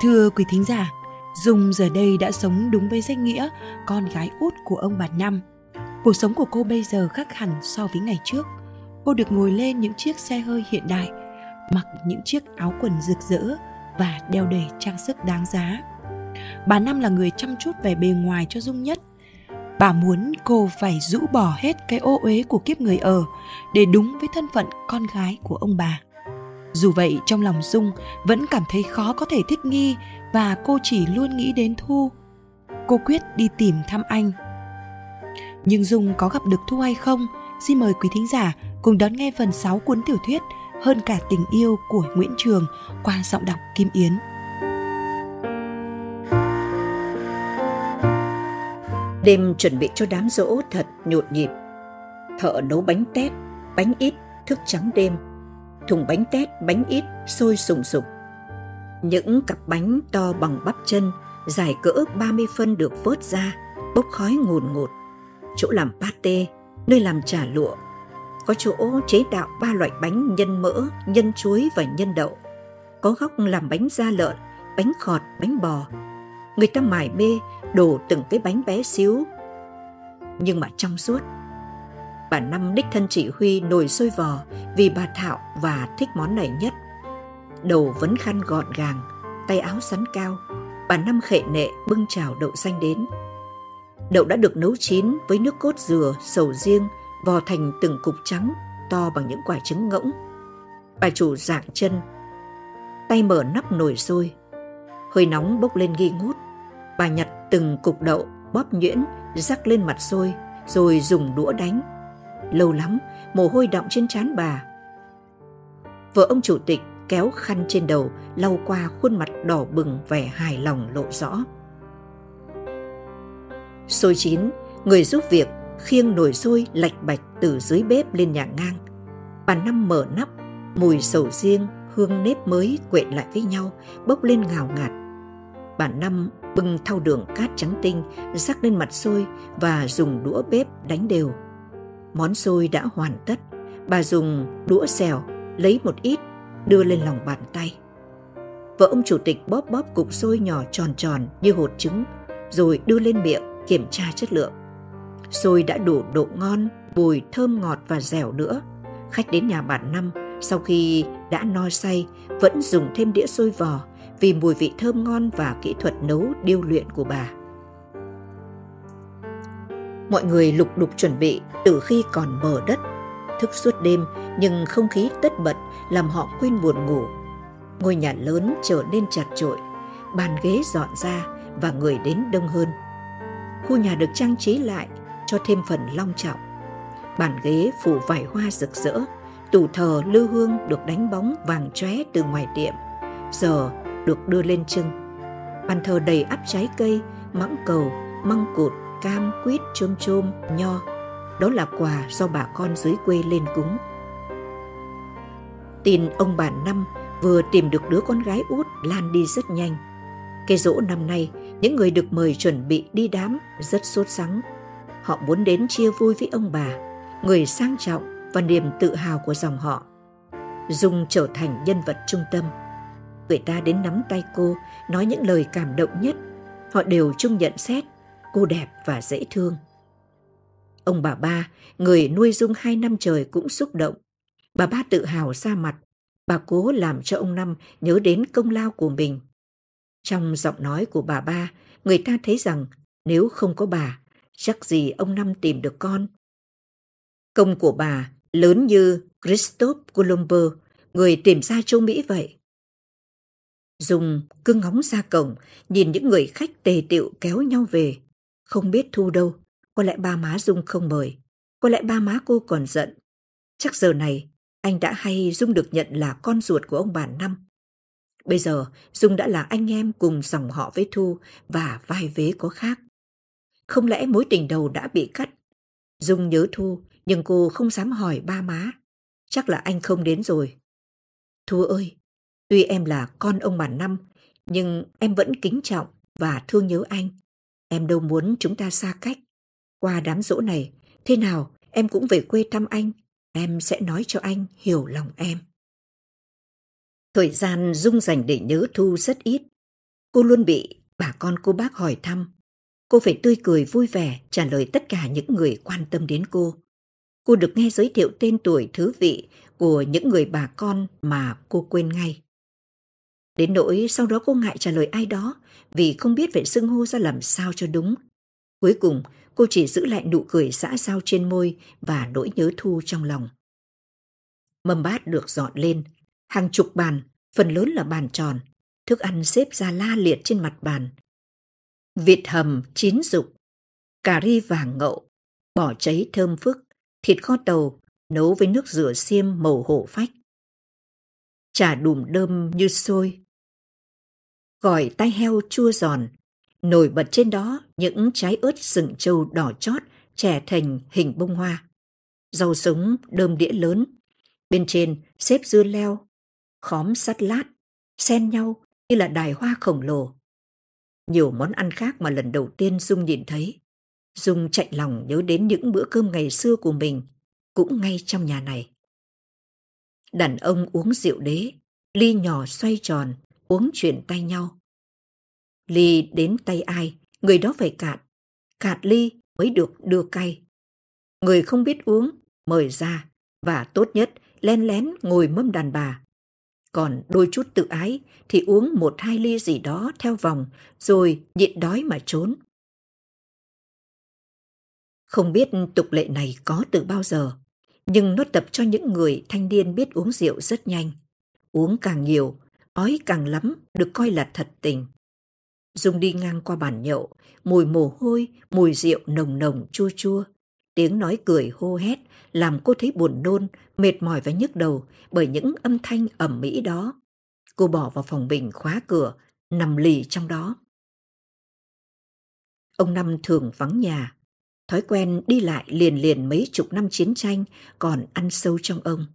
Thưa quý thính giả, Dung giờ đây đã sống đúng với danh nghĩa con gái út của ông bà Năm. Cuộc sống của cô bây giờ khác hẳn so với ngày trước. Cô được ngồi lên những chiếc xe hơi hiện đại, mặc những chiếc áo quần rực rỡ và đeo đầy trang sức đáng giá. Bà Năm là người chăm chút về bề ngoài cho Dung nhất. Bà muốn cô phải rũ bỏ hết cái ô uế của kiếp người ở để đúng với thân phận con gái của ông bà. Dù vậy trong lòng Dung vẫn cảm thấy khó có thể thích nghi và cô chỉ luôn nghĩ đến Thu. Cô quyết đi tìm thăm anh. Nhưng Dung có gặp được Thu hay không? Xin mời quý thính giả cùng đón nghe phần 6 cuốn tiểu thuyết Hơn cả tình yêu của Nguyễn Trường qua giọng đọc Kim Yến. Đêm chuẩn bị cho đám rỗ thật nhộn nhịp. Thợ nấu bánh tét, bánh ít, thức trắng đêm – thùng bánh tét, bánh ít sôi sùng sục. Những cặp bánh to bằng bắp chân, dài cỡ 30 phân được vớt ra, bốc khói ngùn ngụt. Chỗ làm pate, nơi làm chả lụa, có chỗ chế tạo ba loại bánh nhân mỡ, nhân chuối và nhân đậu. Có góc làm bánh da lợn, bánh khọt, bánh bò. Người ta mải mê đổ từng cái bánh bé xíu. Nhưng mà trong suốt, bà Năm đích thân chỉ huy nồi sôi vò vì bà Thảo và thích món này nhất. Đầu vấn khăn gọn gàng, tay áo sắn cao, bà Năm khệ nệ bưng chảo đậu xanh đến. Đậu đã được nấu chín với nước cốt dừa, sầu riêng, vò thành từng cục trắng to bằng những quả trứng ngỗng. Bà chủ dạng chân, tay mở nắp nồi sôi. Hơi nóng bốc lên nghi ngút, bà nhặt từng cục đậu bóp nhuyễn rắc lên mặt sôi rồi dùng đũa đánh lâu lắm mồ hôi đọng trên trán bà vợ ông chủ tịch kéo khăn trên đầu lau qua khuôn mặt đỏ bừng vẻ hài lòng lộ rõ xôi chín người giúp việc khiêng nồi xôi lạch bạch từ dưới bếp lên nhà ngang bà năm mở nắp mùi sầu riêng hương nếp mới quện lại với nhau bốc lên ngào ngạt bà năm bưng thau đường cát trắng tinh rắc lên mặt xôi và dùng đũa bếp đánh đều Món xôi đã hoàn tất, bà dùng đũa xèo lấy một ít đưa lên lòng bàn tay. Vợ ông chủ tịch bóp bóp cục xôi nhỏ tròn tròn như hột trứng rồi đưa lên miệng kiểm tra chất lượng. Xôi đã đủ độ ngon, bùi thơm ngọt và dẻo nữa. Khách đến nhà bạn năm sau khi đã no say vẫn dùng thêm đĩa xôi vò vì mùi vị thơm ngon và kỹ thuật nấu điêu luyện của bà mọi người lục đục chuẩn bị từ khi còn mờ đất. Thức suốt đêm nhưng không khí tất bật làm họ quên buồn ngủ. Ngôi nhà lớn trở nên chật trội, bàn ghế dọn ra và người đến đông hơn. Khu nhà được trang trí lại cho thêm phần long trọng. Bàn ghế phủ vải hoa rực rỡ, tủ thờ lưu hương được đánh bóng vàng chóe từ ngoài tiệm, giờ được đưa lên trưng. Bàn thờ đầy ắp trái cây, mãng cầu, măng cụt, cam, quýt, chôm chôm, nho. Đó là quà do bà con dưới quê lên cúng. Tin ông bà Năm vừa tìm được đứa con gái út lan đi rất nhanh. Cái dỗ năm nay, những người được mời chuẩn bị đi đám rất sốt sắng. Họ muốn đến chia vui với ông bà, người sang trọng và niềm tự hào của dòng họ. Dung trở thành nhân vật trung tâm. Người ta đến nắm tay cô, nói những lời cảm động nhất. Họ đều chung nhận xét cô đẹp và dễ thương. Ông bà ba, người nuôi Dung hai năm trời cũng xúc động. Bà ba tự hào ra mặt, bà cố làm cho ông Năm nhớ đến công lao của mình. Trong giọng nói của bà ba, người ta thấy rằng nếu không có bà, chắc gì ông Năm tìm được con. Công của bà lớn như Christophe Columbus, người tìm ra châu Mỹ vậy. Dùng cứ ngóng ra cổng, nhìn những người khách tề tiệu kéo nhau về. Không biết Thu đâu, có lẽ ba má Dung không mời, có lẽ ba má cô còn giận. Chắc giờ này, anh đã hay Dung được nhận là con ruột của ông bà Năm. Bây giờ, Dung đã là anh em cùng dòng họ với Thu và vai vế có khác. Không lẽ mối tình đầu đã bị cắt? Dung nhớ Thu, nhưng cô không dám hỏi ba má. Chắc là anh không đến rồi. Thu ơi, tuy em là con ông bà Năm, nhưng em vẫn kính trọng và thương nhớ anh. Em đâu muốn chúng ta xa cách. Qua đám dỗ này, thế nào em cũng về quê thăm anh. Em sẽ nói cho anh hiểu lòng em. Thời gian Dung dành để nhớ Thu rất ít. Cô luôn bị bà con cô bác hỏi thăm. Cô phải tươi cười vui vẻ trả lời tất cả những người quan tâm đến cô. Cô được nghe giới thiệu tên tuổi thứ vị của những người bà con mà cô quên ngay. Đến nỗi sau đó cô ngại trả lời ai đó vì không biết phải xưng hô ra làm sao cho đúng. Cuối cùng, cô chỉ giữ lại nụ cười xã giao trên môi và nỗi nhớ thu trong lòng. Mâm bát được dọn lên, hàng chục bàn, phần lớn là bàn tròn, thức ăn xếp ra la liệt trên mặt bàn. Vịt hầm chín dục, cà ri vàng ngậu, bỏ cháy thơm phức, thịt kho tàu nấu với nước rửa xiêm màu hổ phách. Chả đùm đơm như xôi, gỏi tai heo chua giòn, nổi bật trên đó những trái ớt sừng trâu đỏ chót trẻ thành hình bông hoa. Rau sống đơm đĩa lớn, bên trên xếp dưa leo, khóm sắt lát, xen nhau như là đài hoa khổng lồ. Nhiều món ăn khác mà lần đầu tiên Dung nhìn thấy. Dung chạy lòng nhớ đến những bữa cơm ngày xưa của mình, cũng ngay trong nhà này. Đàn ông uống rượu đế, ly nhỏ xoay tròn uống chuyện tay nhau. Ly đến tay ai, người đó phải cạn. Cạn ly mới được đưa cay. Người không biết uống, mời ra. Và tốt nhất, len lén ngồi mâm đàn bà. Còn đôi chút tự ái thì uống một hai ly gì đó theo vòng, rồi nhịn đói mà trốn. Không biết tục lệ này có từ bao giờ, nhưng nó tập cho những người thanh niên biết uống rượu rất nhanh. Uống càng nhiều, ói càng lắm được coi là thật tình. Dung đi ngang qua bàn nhậu, mùi mồ hôi, mùi rượu nồng nồng chua chua. Tiếng nói cười hô hét làm cô thấy buồn nôn, mệt mỏi và nhức đầu bởi những âm thanh ẩm mỹ đó. Cô bỏ vào phòng bình khóa cửa, nằm lì trong đó. Ông Năm thường vắng nhà, thói quen đi lại liền liền mấy chục năm chiến tranh còn ăn sâu trong ông.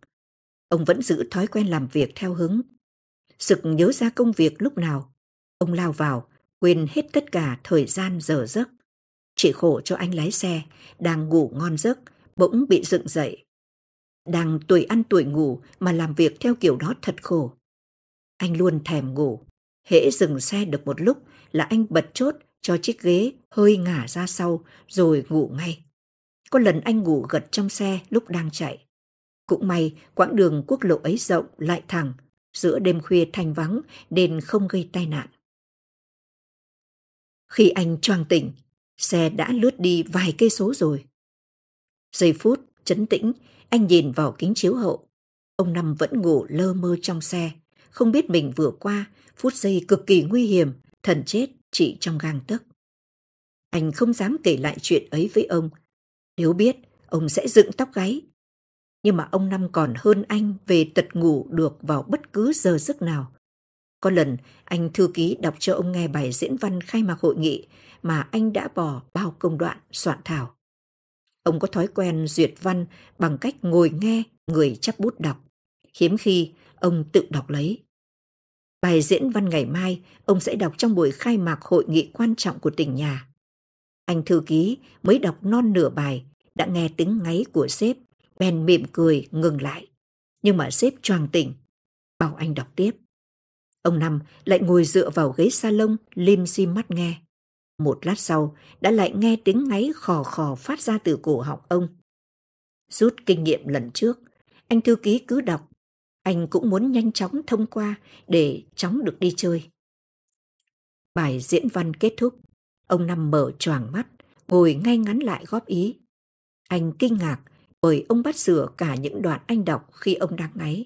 Ông vẫn giữ thói quen làm việc theo hướng sực nhớ ra công việc lúc nào. Ông lao vào, quên hết tất cả thời gian giờ giấc. Chỉ khổ cho anh lái xe, đang ngủ ngon giấc, bỗng bị dựng dậy. Đang tuổi ăn tuổi ngủ mà làm việc theo kiểu đó thật khổ. Anh luôn thèm ngủ. Hễ dừng xe được một lúc là anh bật chốt cho chiếc ghế hơi ngả ra sau rồi ngủ ngay. Có lần anh ngủ gật trong xe lúc đang chạy. Cũng may quãng đường quốc lộ ấy rộng lại thẳng, giữa đêm khuya thanh vắng nên không gây tai nạn. Khi anh choàng tỉnh, xe đã lướt đi vài cây số rồi. Giây phút, chấn tĩnh, anh nhìn vào kính chiếu hậu. Ông Năm vẫn ngủ lơ mơ trong xe, không biết mình vừa qua, phút giây cực kỳ nguy hiểm, thần chết chỉ trong gang tấc. Anh không dám kể lại chuyện ấy với ông. Nếu biết, ông sẽ dựng tóc gáy, nhưng mà ông Năm còn hơn anh về tật ngủ được vào bất cứ giờ giấc nào. Có lần, anh thư ký đọc cho ông nghe bài diễn văn khai mạc hội nghị mà anh đã bỏ bao công đoạn soạn thảo. Ông có thói quen duyệt văn bằng cách ngồi nghe người chắp bút đọc. Hiếm khi, ông tự đọc lấy. Bài diễn văn ngày mai, ông sẽ đọc trong buổi khai mạc hội nghị quan trọng của tỉnh nhà. Anh thư ký mới đọc non nửa bài, đã nghe tiếng ngáy của sếp bèn mỉm cười ngừng lại. Nhưng mà sếp choàng tỉnh, bảo anh đọc tiếp. Ông Năm lại ngồi dựa vào ghế salon, lim dim mắt nghe. Một lát sau, đã lại nghe tiếng ngáy khò khò phát ra từ cổ học ông. Rút kinh nghiệm lần trước, anh thư ký cứ đọc. Anh cũng muốn nhanh chóng thông qua để chóng được đi chơi. Bài diễn văn kết thúc, ông Năm mở choàng mắt, ngồi ngay ngắn lại góp ý. Anh kinh ngạc bởi ông bắt sửa cả những đoạn anh đọc khi ông đang ngáy.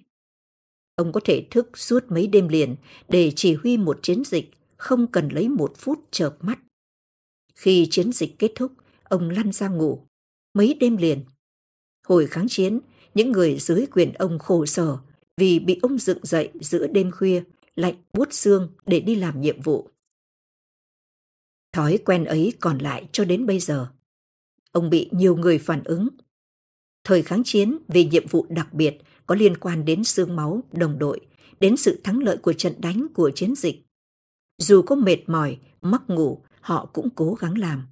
Ông có thể thức suốt mấy đêm liền để chỉ huy một chiến dịch, không cần lấy một phút chợp mắt. Khi chiến dịch kết thúc, ông lăn ra ngủ, mấy đêm liền. Hồi kháng chiến, những người dưới quyền ông khổ sở vì bị ông dựng dậy giữa đêm khuya, lạnh buốt xương để đi làm nhiệm vụ. Thói quen ấy còn lại cho đến bây giờ. Ông bị nhiều người phản ứng thời kháng chiến về nhiệm vụ đặc biệt có liên quan đến xương máu, đồng đội, đến sự thắng lợi của trận đánh của chiến dịch. Dù có mệt mỏi, mắc ngủ, họ cũng cố gắng làm.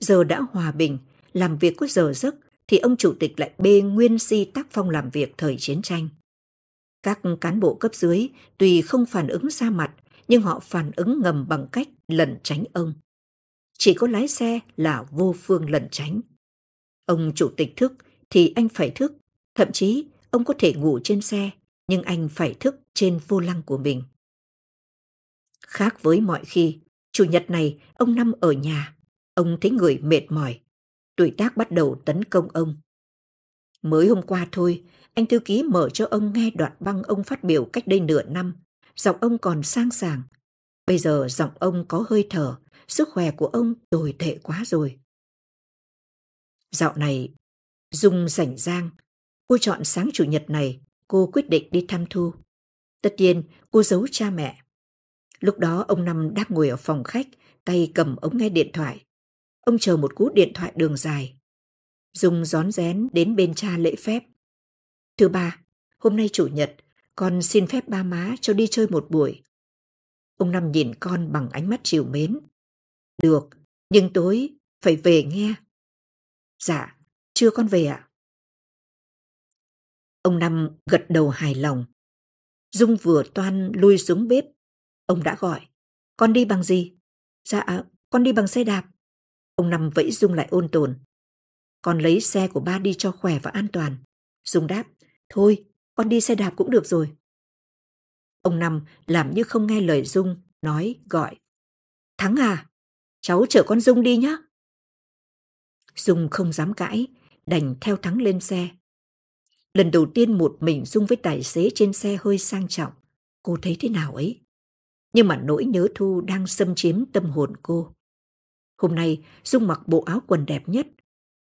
Giờ đã hòa bình, làm việc có giờ giấc thì ông chủ tịch lại bê nguyên si tác phong làm việc thời chiến tranh. Các cán bộ cấp dưới tuy không phản ứng ra mặt, nhưng họ phản ứng ngầm bằng cách lẩn tránh ông. Chỉ có lái xe là vô phương lẩn tránh. Ông chủ tịch thức thì anh phải thức. Thậm chí, ông có thể ngủ trên xe, nhưng anh phải thức trên vô lăng của mình. Khác với mọi khi, chủ nhật này ông Năm ở nhà. Ông thấy người mệt mỏi. Tuổi tác bắt đầu tấn công ông. Mới hôm qua thôi, anh thư ký mở cho ông nghe đoạn băng ông phát biểu cách đây nửa năm. Giọng ông còn sang sảng. Bây giờ giọng ông có hơi thở, sức khỏe của ông tồi tệ quá rồi. Dạo này Dung rảnh rang. Cô chọn sáng chủ nhật này, cô quyết định đi thăm Thu. Tất nhiên, cô giấu cha mẹ. Lúc đó ông Năm đang ngồi ở phòng khách, tay cầm ống nghe điện thoại. Ông chờ một cú điện thoại đường dài. Dung rón rén đến bên cha lễ phép. Thứ ba, hôm nay chủ nhật, con xin phép ba má cho đi chơi một buổi. Ông Năm nhìn con bằng ánh mắt chiều mến. Được, nhưng tối phải về nghe. Dạ, chưa con về ạ. Ông Năm gật đầu hài lòng. Dung vừa toan lui xuống bếp. Ông đã gọi. Con đi bằng gì? Dạ, con đi bằng xe đạp. Ông Năm vẫy Dung lại ôn tồn. Con lấy xe của ba đi cho khỏe và an toàn. Dung đáp. Thôi, con đi xe đạp cũng được rồi. Ông Năm làm như không nghe lời Dung, nói, gọi. Thắng à, cháu chở con Dung đi nhé. Dung không dám cãi, đành theo thắng lên xe. Lần đầu tiên một mình Dung với tài xế trên xe hơi sang trọng, cô thấy thế nào ấy? Nhưng mà nỗi nhớ Thu đang xâm chiếm tâm hồn cô. Hôm nay, Dung mặc bộ áo quần đẹp nhất.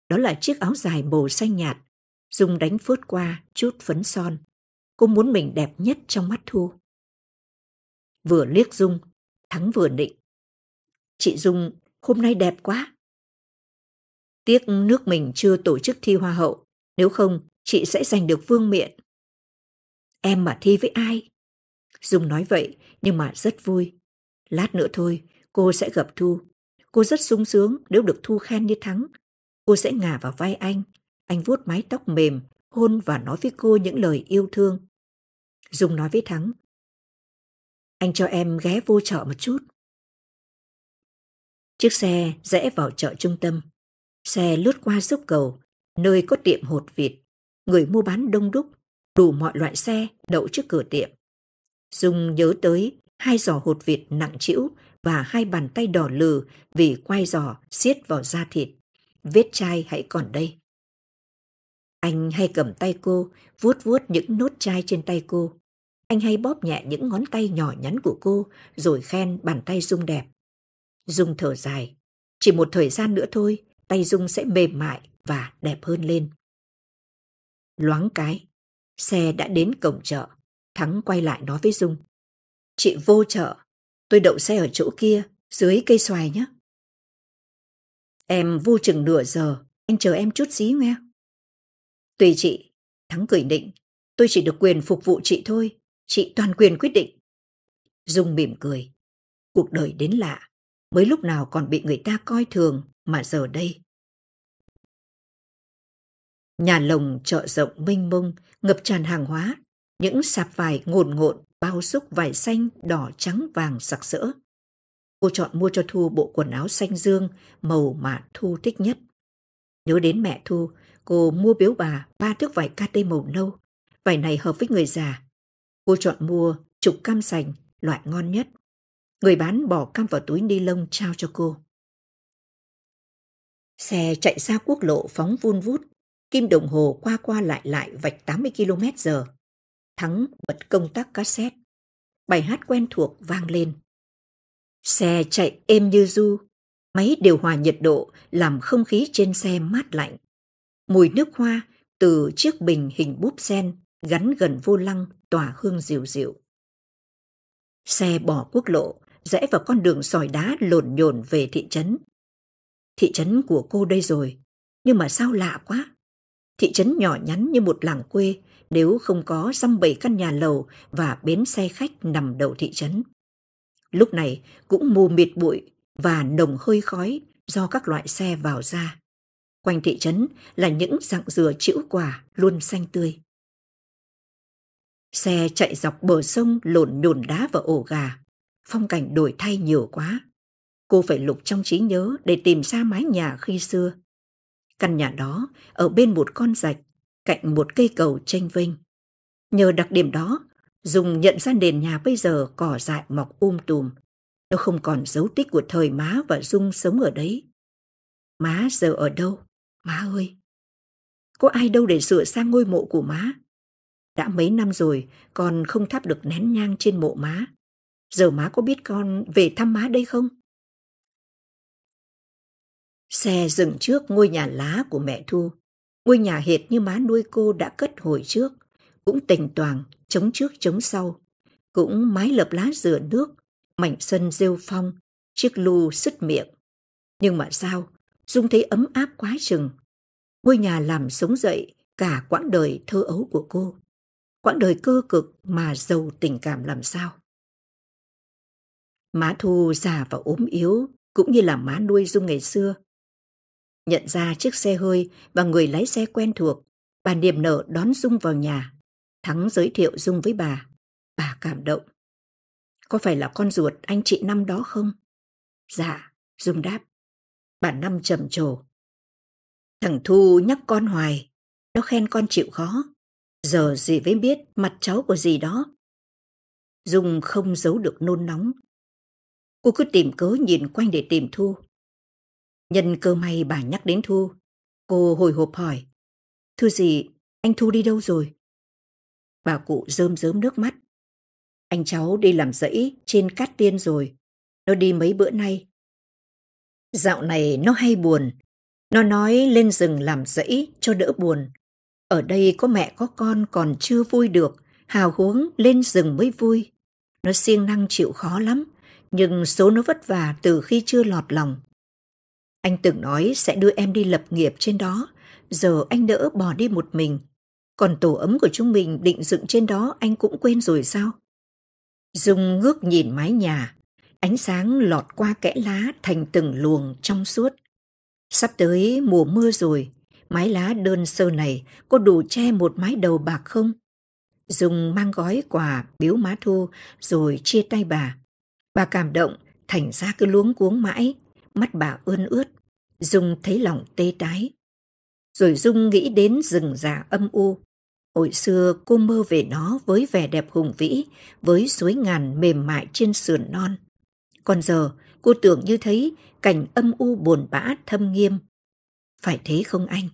Đó là chiếc áo dài màu xanh nhạt. Dung đánh phớt qua chút phấn son. Cô muốn mình đẹp nhất trong mắt Thu. Vừa liếc Dung, Thắng vừa định. Chị Dung, hôm nay đẹp quá. Tiếc nước mình chưa tổ chức thi hoa hậu, nếu không chị sẽ giành được vương miện. Em mà thi với ai? Dung nói vậy nhưng mà rất vui. Lát nữa thôi, cô sẽ gặp Thu. Cô rất sung sướng nếu được Thu khen như thắng. Cô sẽ ngả vào vai anh. Anh vuốt mái tóc mềm, hôn và nói với cô những lời yêu thương. Dung nói với Thắng. Anh cho em ghé vô chợ một chút. Chiếc xe rẽ vào chợ trung tâm. Xe lướt qua dốc cầu, nơi có tiệm hột vịt, người mua bán đông đúc, đủ mọi loại xe đậu trước cửa tiệm. Dung nhớ tới hai giỏ hột vịt nặng trĩu và hai bàn tay đỏ lừ vì quay giỏ siết vào da thịt. Vết chai hãy còn đây. Anh hay cầm tay cô, vuốt vuốt những nốt chai trên tay cô. Anh hay bóp nhẹ những ngón tay nhỏ nhắn của cô, rồi khen bàn tay Dung đẹp. Dung thở dài. Chỉ một thời gian nữa thôi, tay Dung sẽ mềm mại và đẹp hơn lên. Loáng cái, xe đã đến cổng chợ. Thắng quay lại nói với Dung. Chị vô chợ, tôi đậu xe ở chỗ kia, dưới cây xoài nhé. Em vô chừng nửa giờ, anh chờ em chút xí nghe. Tùy chị, Thắng cười định, tôi chỉ được quyền phục vụ chị thôi, chị toàn quyền quyết định. Dung mỉm cười, cuộc đời đến lạ, mới lúc nào còn bị người ta coi thường mà giờ đây Nhà lồng chợ rộng mênh mông, ngập tràn hàng hóa, những sạp vải ngồn ngộn, bao xúc vải xanh, đỏ trắng vàng sặc sỡ. Cô chọn mua cho Thu bộ quần áo xanh dương, màu mà Thu thích nhất. Nhớ đến mẹ Thu, cô mua biếu bà ba thước vải KT màu nâu. Vải này hợp với người già. Cô chọn mua chục cam sành, loại ngon nhất. Người bán bỏ cam vào túi ni lông trao cho cô. Xe chạy xa quốc lộ phóng vun vút, kim đồng hồ qua qua lại lại vạch 80 km giờ. Thắng bật công tắc cassette. Bài hát quen thuộc vang lên. Xe chạy êm như du, máy điều hòa nhiệt độ làm không khí trên xe mát lạnh. Mùi nước hoa từ chiếc bình hình búp sen gắn gần vô lăng tỏa hương dịu dịu. Xe bỏ quốc lộ, rẽ vào con đường sỏi đá lộn nhộn về thị trấn. Thị trấn của cô đây rồi, nhưng mà sao lạ quá thị trấn nhỏ nhắn như một làng quê nếu không có dăm bảy căn nhà lầu và bến xe khách nằm đầu thị trấn. Lúc này cũng mù mịt bụi và nồng hơi khói do các loại xe vào ra. Quanh thị trấn là những dạng dừa chữ quả luôn xanh tươi. Xe chạy dọc bờ sông lộn nhồn đá và ổ gà. Phong cảnh đổi thay nhiều quá. Cô phải lục trong trí nhớ để tìm ra mái nhà khi xưa Căn nhà đó ở bên một con rạch, cạnh một cây cầu tranh vinh. Nhờ đặc điểm đó, Dùng nhận ra nền nhà bây giờ cỏ dại mọc um tùm. Nó không còn dấu tích của thời má và Dung sống ở đấy. Má giờ ở đâu? Má ơi! Có ai đâu để sửa sang ngôi mộ của má? Đã mấy năm rồi, con không thắp được nén nhang trên mộ má. Giờ má có biết con về thăm má đây không? Xe dừng trước ngôi nhà lá của mẹ Thu. Ngôi nhà hệt như má nuôi cô đã cất hồi trước, cũng tình toàn, chống trước chống sau. Cũng mái lợp lá rửa nước, mảnh sân rêu phong, chiếc lu sứt miệng. Nhưng mà sao, Dung thấy ấm áp quá chừng. Ngôi nhà làm sống dậy cả quãng đời thơ ấu của cô. Quãng đời cơ cực mà giàu tình cảm làm sao. Má Thu già và ốm yếu, cũng như là má nuôi Dung ngày xưa, Nhận ra chiếc xe hơi và người lái xe quen thuộc, bà niềm nở đón Dung vào nhà. Thắng giới thiệu Dung với bà. Bà cảm động. Có phải là con ruột anh chị Năm đó không? Dạ, Dung đáp. Bà Năm trầm trồ. Thằng Thu nhắc con hoài. Nó khen con chịu khó. Giờ gì mới biết mặt cháu của gì đó. Dung không giấu được nôn nóng. Cô cứ tìm cớ nhìn quanh để tìm Thu. Nhân cơ may bà nhắc đến Thu. Cô hồi hộp hỏi. Thưa gì, anh Thu đi đâu rồi? Bà cụ rơm rớm nước mắt. Anh cháu đi làm dãy trên cát tiên rồi. Nó đi mấy bữa nay. Dạo này nó hay buồn. Nó nói lên rừng làm dãy cho đỡ buồn. Ở đây có mẹ có con còn chưa vui được. Hào huống lên rừng mới vui. Nó siêng năng chịu khó lắm. Nhưng số nó vất vả từ khi chưa lọt lòng. Anh từng nói sẽ đưa em đi lập nghiệp trên đó, giờ anh đỡ bỏ đi một mình. Còn tổ ấm của chúng mình định dựng trên đó anh cũng quên rồi sao? Dung ngước nhìn mái nhà, ánh sáng lọt qua kẽ lá thành từng luồng trong suốt. Sắp tới mùa mưa rồi, mái lá đơn sơ này có đủ che một mái đầu bạc không? Dung mang gói quà biếu má thu rồi chia tay bà. Bà cảm động, thành ra cứ luống cuống mãi, mắt bà ươn ướt, Dung thấy lòng tê tái. Rồi Dung nghĩ đến rừng già âm u. Hồi xưa cô mơ về nó với vẻ đẹp hùng vĩ, với suối ngàn mềm mại trên sườn non. Còn giờ, cô tưởng như thấy cảnh âm u buồn bã thâm nghiêm. Phải thế không anh?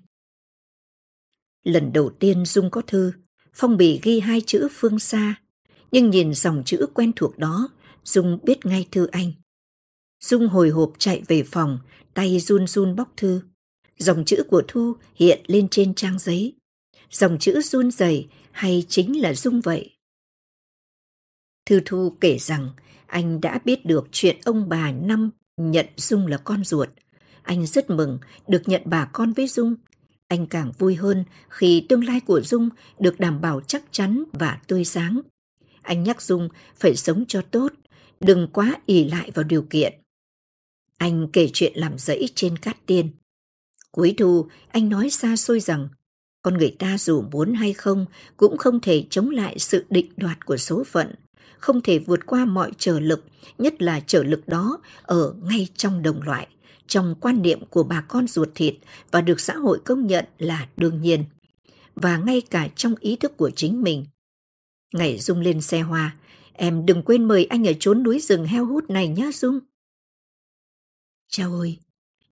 Lần đầu tiên Dung có thư, phong bì ghi hai chữ phương xa. Nhưng nhìn dòng chữ quen thuộc đó, Dung biết ngay thư anh. Dung hồi hộp chạy về phòng, tay run run bóc thư. Dòng chữ của Thu hiện lên trên trang giấy. Dòng chữ run rẩy hay chính là Dung vậy? Thư Thu kể rằng anh đã biết được chuyện ông bà Năm nhận Dung là con ruột. Anh rất mừng được nhận bà con với Dung. Anh càng vui hơn khi tương lai của Dung được đảm bảo chắc chắn và tươi sáng. Anh nhắc Dung phải sống cho tốt, đừng quá ỷ lại vào điều kiện. Anh kể chuyện làm rẫy trên cát tiên. Cuối thu, anh nói xa xôi rằng con người ta dù muốn hay không cũng không thể chống lại sự định đoạt của số phận, không thể vượt qua mọi trở lực, nhất là trở lực đó ở ngay trong đồng loại, trong quan niệm của bà con ruột thịt và được xã hội công nhận là đương nhiên, và ngay cả trong ý thức của chính mình. Ngày Dung lên xe hoa, em đừng quên mời anh ở chốn núi rừng heo hút này nhá Dung. Chao ơi,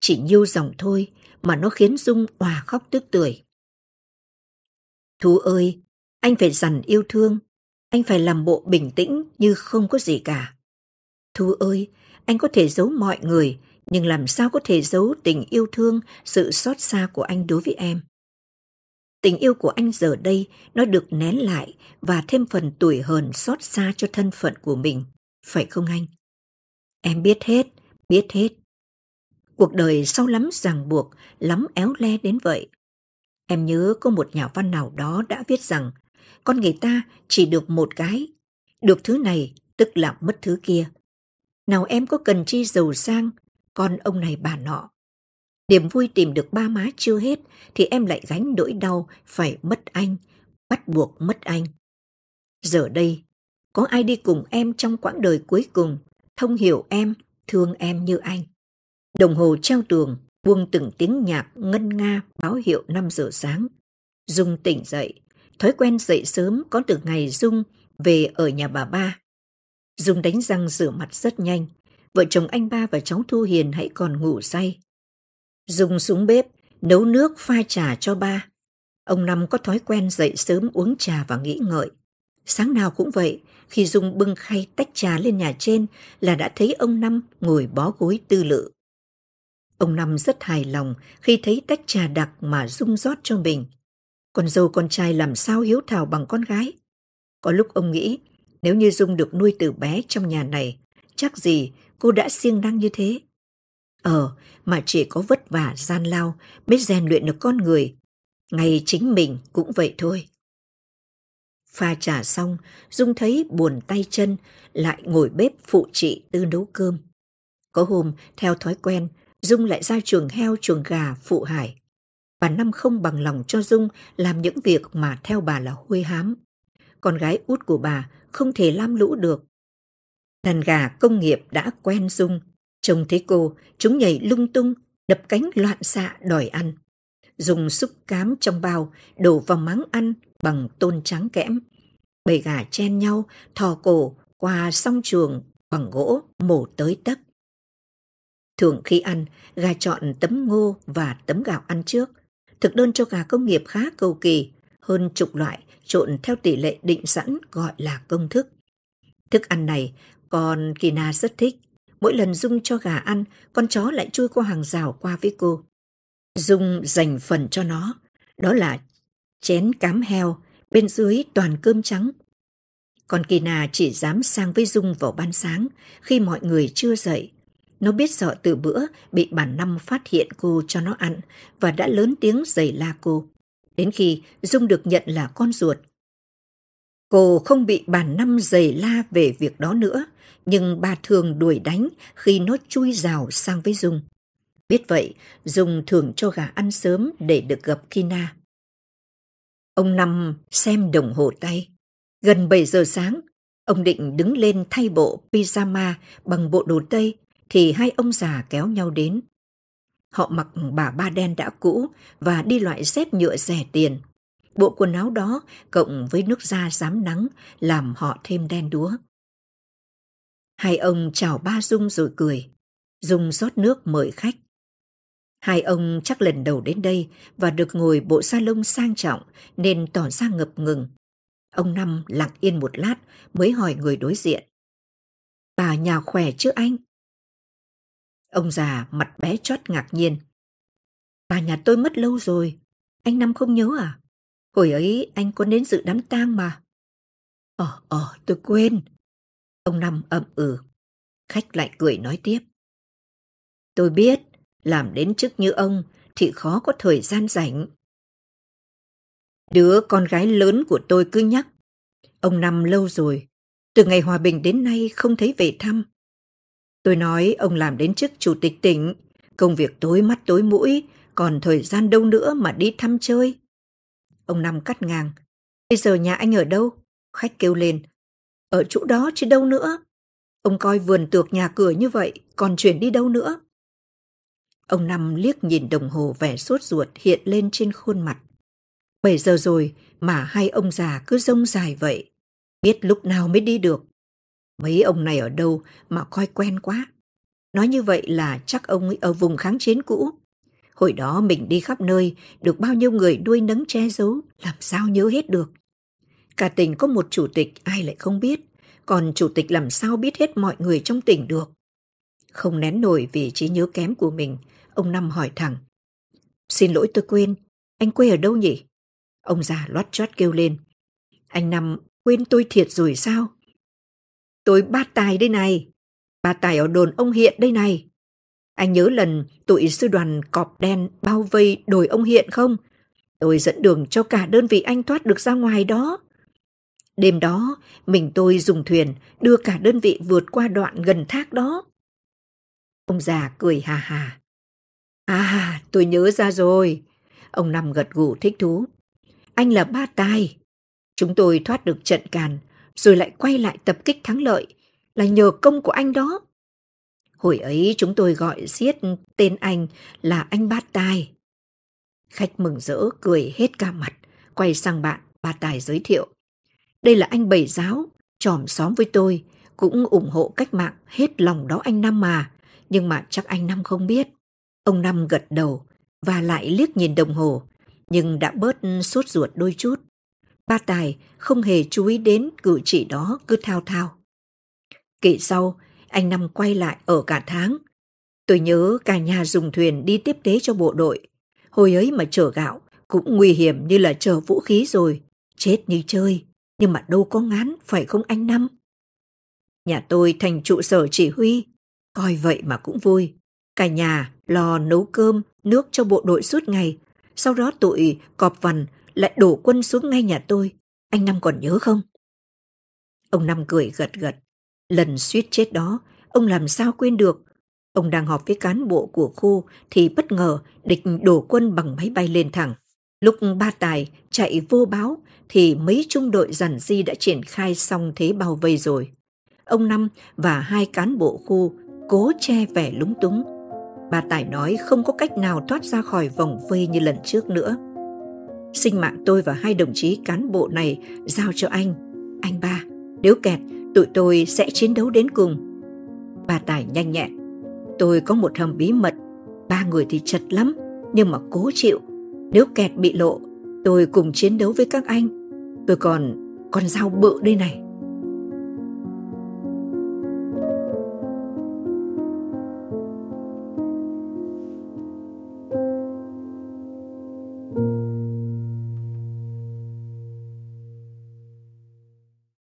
chỉ nhiêu dòng thôi mà nó khiến Dung òa khóc tức tưởi. Thú ơi, anh phải dằn yêu thương, anh phải làm bộ bình tĩnh như không có gì cả. Thú ơi, anh có thể giấu mọi người, nhưng làm sao có thể giấu tình yêu thương, sự xót xa của anh đối với em. Tình yêu của anh giờ đây nó được nén lại và thêm phần tuổi hờn xót xa cho thân phận của mình, phải không anh? Em biết hết, biết hết. Cuộc đời sau lắm ràng buộc, lắm éo le đến vậy. Em nhớ có một nhà văn nào đó đã viết rằng con người ta chỉ được một cái, được thứ này tức là mất thứ kia. Nào em có cần chi giàu sang, con ông này bà nọ. Niềm vui tìm được ba má chưa hết thì em lại gánh nỗi đau phải mất anh, bắt buộc mất anh. Giờ đây, có ai đi cùng em trong quãng đời cuối cùng, thông hiểu em, thương em như anh. Đồng hồ treo tường buông từng tiếng nhạc ngân nga báo hiệu 5 giờ sáng. Dung tỉnh dậy, thói quen dậy sớm có từ ngày Dung về ở nhà bà ba. Dung đánh răng rửa mặt rất nhanh, vợ chồng anh ba và cháu Thu Hiền hãy còn ngủ say. Dung xuống bếp, nấu nước pha trà cho ba. Ông Năm có thói quen dậy sớm uống trà và nghĩ ngợi. Sáng nào cũng vậy, khi Dung bưng khay tách trà lên nhà trên là đã thấy ông Năm ngồi bó gối tư lự. Ông Năm rất hài lòng khi thấy tách trà đặc mà Dung rót cho mình. Con dâu con trai làm sao hiếu thảo bằng con gái. Có lúc ông nghĩ, nếu như Dung được nuôi từ bé trong nhà này, chắc gì cô đã siêng năng như thế. Ờ, mà chỉ có vất vả gian lao mới rèn luyện được con người. Ngày chính mình cũng vậy thôi. Pha trà xong, Dung thấy buồn tay chân, lại ngồi bếp phụ chị tư nấu cơm. Có hôm, theo thói quen, Dung lại ra trường heo trường gà phụ Hải. Bà Năm không bằng lòng cho Dung làm những việc mà theo bà là hôi hám. Con gái út của bà không thể lam lũ được. Đàn gà công nghiệp đã quen Dung. Trông thấy cô, chúng nhảy lung tung, đập cánh loạn xạ đòi ăn. Dùng xúc cám trong bao, đổ vào máng ăn bằng tôn trắng kẽm. Bầy gà chen nhau, thò cổ, qua song chuồng bằng gỗ mổ tới tấp. Thường khi ăn, gà chọn tấm ngô và tấm gạo ăn trước. Thực đơn cho gà công nghiệp khá cầu kỳ, hơn chục loại trộn theo tỷ lệ định sẵn gọi là công thức. Thức ăn này, con Kina rất thích. Mỗi lần Dung cho gà ăn, con chó lại chui qua hàng rào qua với cô. Dung dành phần cho nó, đó là chén cám heo, bên dưới toàn cơm trắng. Còn Kina chỉ dám sang với Dung vào ban sáng khi mọi người chưa dậy nó biết sợ từ bữa bị bà năm phát hiện cô cho nó ăn và đã lớn tiếng giày la cô. Đến khi Dung được nhận là con ruột. Cô không bị bà năm giày la về việc đó nữa, nhưng bà thường đuổi đánh khi nó chui rào sang với Dung. Biết vậy, Dung thường cho gà ăn sớm để được gặp Kina. Ông Năm xem đồng hồ tay. Gần 7 giờ sáng, ông định đứng lên thay bộ pyjama bằng bộ đồ tây thì hai ông già kéo nhau đến. Họ mặc bà ba đen đã cũ và đi loại dép nhựa rẻ tiền. Bộ quần áo đó cộng với nước da dám nắng làm họ thêm đen đúa. Hai ông chào ba Dung rồi cười. Dung rót nước mời khách. Hai ông chắc lần đầu đến đây và được ngồi bộ sa lông sang trọng nên tỏ ra ngập ngừng. Ông Năm lặng yên một lát mới hỏi người đối diện. Bà nhà khỏe chứ anh? Ông già mặt bé chót ngạc nhiên. Bà nhà tôi mất lâu rồi, anh Năm không nhớ à? Hồi ấy anh có đến dự đám tang mà. Ờ, ờ, tôi quên. Ông Năm ậm ừ. Khách lại cười nói tiếp. Tôi biết, làm đến chức như ông thì khó có thời gian rảnh. Đứa con gái lớn của tôi cứ nhắc. Ông Năm lâu rồi, từ ngày hòa bình đến nay không thấy về thăm. Tôi nói ông làm đến chức chủ tịch tỉnh, công việc tối mắt tối mũi, còn thời gian đâu nữa mà đi thăm chơi. Ông Năm cắt ngang. Bây giờ nhà anh ở đâu? Khách kêu lên. Ở chỗ đó chứ đâu nữa. Ông coi vườn tược nhà cửa như vậy, còn chuyển đi đâu nữa? Ông Năm liếc nhìn đồng hồ vẻ sốt ruột hiện lên trên khuôn mặt. Bảy giờ rồi mà hai ông già cứ rông dài vậy. Biết lúc nào mới đi được. Mấy ông này ở đâu mà coi quen quá. Nói như vậy là chắc ông ấy ở vùng kháng chiến cũ. Hồi đó mình đi khắp nơi, được bao nhiêu người đuôi nấng che giấu, làm sao nhớ hết được. Cả tỉnh có một chủ tịch ai lại không biết, còn chủ tịch làm sao biết hết mọi người trong tỉnh được. Không nén nổi vì trí nhớ kém của mình, ông Năm hỏi thẳng. Xin lỗi tôi quên, anh quê ở đâu nhỉ? Ông già loắt choắt kêu lên. Anh Năm, quên tôi thiệt rồi sao? Tôi ba tài đây này. ba tài ở đồn ông Hiện đây này. Anh nhớ lần tụi sư đoàn cọp đen bao vây đồi ông Hiện không? Tôi dẫn đường cho cả đơn vị anh thoát được ra ngoài đó. Đêm đó, mình tôi dùng thuyền đưa cả đơn vị vượt qua đoạn gần thác đó. Ông già cười hà hà. À, tôi nhớ ra rồi. Ông nằm gật gù thích thú. Anh là ba tài. Chúng tôi thoát được trận càn, rồi lại quay lại tập kích thắng lợi là nhờ công của anh đó. Hồi ấy chúng tôi gọi giết tên anh là anh Bát Tài. Khách mừng rỡ cười hết cả mặt, quay sang bạn, Bát Tài giới thiệu. Đây là anh Bảy Giáo, tròm xóm với tôi, cũng ủng hộ cách mạng hết lòng đó anh Năm mà, nhưng mà chắc anh Năm không biết. Ông Năm gật đầu và lại liếc nhìn đồng hồ, nhưng đã bớt sốt ruột đôi chút. Ba Tài không hề chú ý đến cử chỉ đó cứ thao thao. Kỳ sau, anh Năm quay lại ở cả tháng. Tôi nhớ cả nhà dùng thuyền đi tiếp tế cho bộ đội. Hồi ấy mà chở gạo cũng nguy hiểm như là chở vũ khí rồi. Chết như chơi, nhưng mà đâu có ngán, phải không anh Năm? Nhà tôi thành trụ sở chỉ huy, coi vậy mà cũng vui. Cả nhà lò nấu cơm, nước cho bộ đội suốt ngày. Sau đó tụi cọp vằn lại đổ quân xuống ngay nhà tôi. Anh Năm còn nhớ không? Ông Năm cười gật gật. Lần suýt chết đó, ông làm sao quên được. Ông đang họp với cán bộ của khu thì bất ngờ địch đổ quân bằng máy bay lên thẳng. Lúc ba tài chạy vô báo thì mấy trung đội dần di đã triển khai xong thế bao vây rồi. Ông Năm và hai cán bộ khu cố che vẻ lúng túng. Bà Tài nói không có cách nào thoát ra khỏi vòng vây như lần trước nữa sinh mạng tôi và hai đồng chí cán bộ này giao cho anh. Anh ba, nếu kẹt, tụi tôi sẽ chiến đấu đến cùng. Bà Tài nhanh nhẹn. Tôi có một hầm bí mật, ba người thì chật lắm, nhưng mà cố chịu. Nếu kẹt bị lộ, tôi cùng chiến đấu với các anh. Tôi còn còn dao bự đây này.